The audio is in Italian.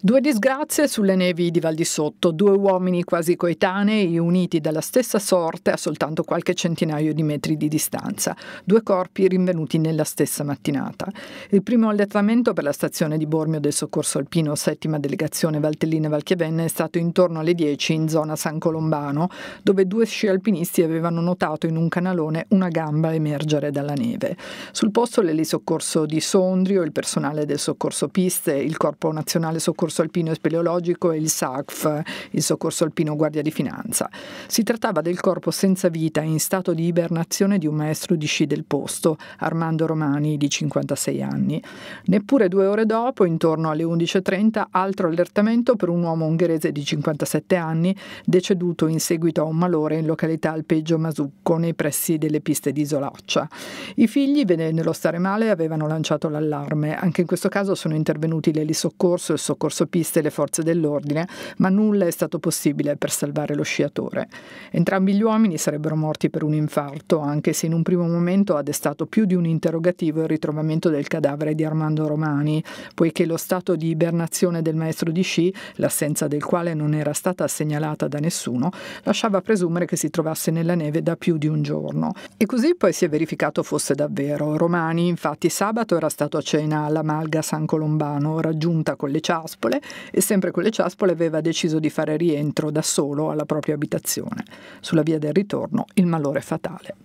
Due disgrazie sulle nevi di Val di Sotto, due uomini quasi coetanei uniti dalla stessa sorte a soltanto qualche centinaio di metri di distanza, due corpi rinvenuti nella stessa mattinata. Il primo allettamento per la stazione di Bormio del Soccorso Alpino, settima delegazione Valtellina Valchiavenna, è stato intorno alle 10 in zona San Colombano, dove due sci alpinisti avevano notato in un canalone una gamba emergere dalla neve. Sul posto l'elisoccorso di Sondrio, il personale del soccorso piste, il Corpo Nazionale Soccorso soccorso alpino e speleologico e il SACF, il soccorso alpino guardia di finanza. Si trattava del corpo senza vita in stato di ibernazione di un maestro di sci del posto, Armando Romani, di 56 anni. Neppure due ore dopo, intorno alle 11.30, altro allertamento per un uomo ungherese di 57 anni, deceduto in seguito a un malore in località Alpeggio Masucco, nei pressi delle piste di Isolaccia. I figli, vedendolo stare male, avevano lanciato l'allarme. Anche in questo caso sono intervenuti l'elisoccorso e il soccorso marsopiste e le forze dell'ordine, ma nulla è stato possibile per salvare lo sciatore. Entrambi gli uomini sarebbero morti per un infarto, anche se in un primo momento ha destato più di un interrogativo il ritrovamento del cadavere di Armando Romani, poiché lo stato di ibernazione del maestro di sci, l'assenza del quale non era stata segnalata da nessuno, lasciava presumere che si trovasse nella neve da più di un giorno. E così poi si è verificato fosse davvero. Romani, infatti, sabato era stato a cena alla Malga San Colombano, raggiunta con le ciaspe ciaspole e sempre con le ciaspole aveva deciso di fare rientro da solo alla propria abitazione. Sulla via del ritorno il malore fatale.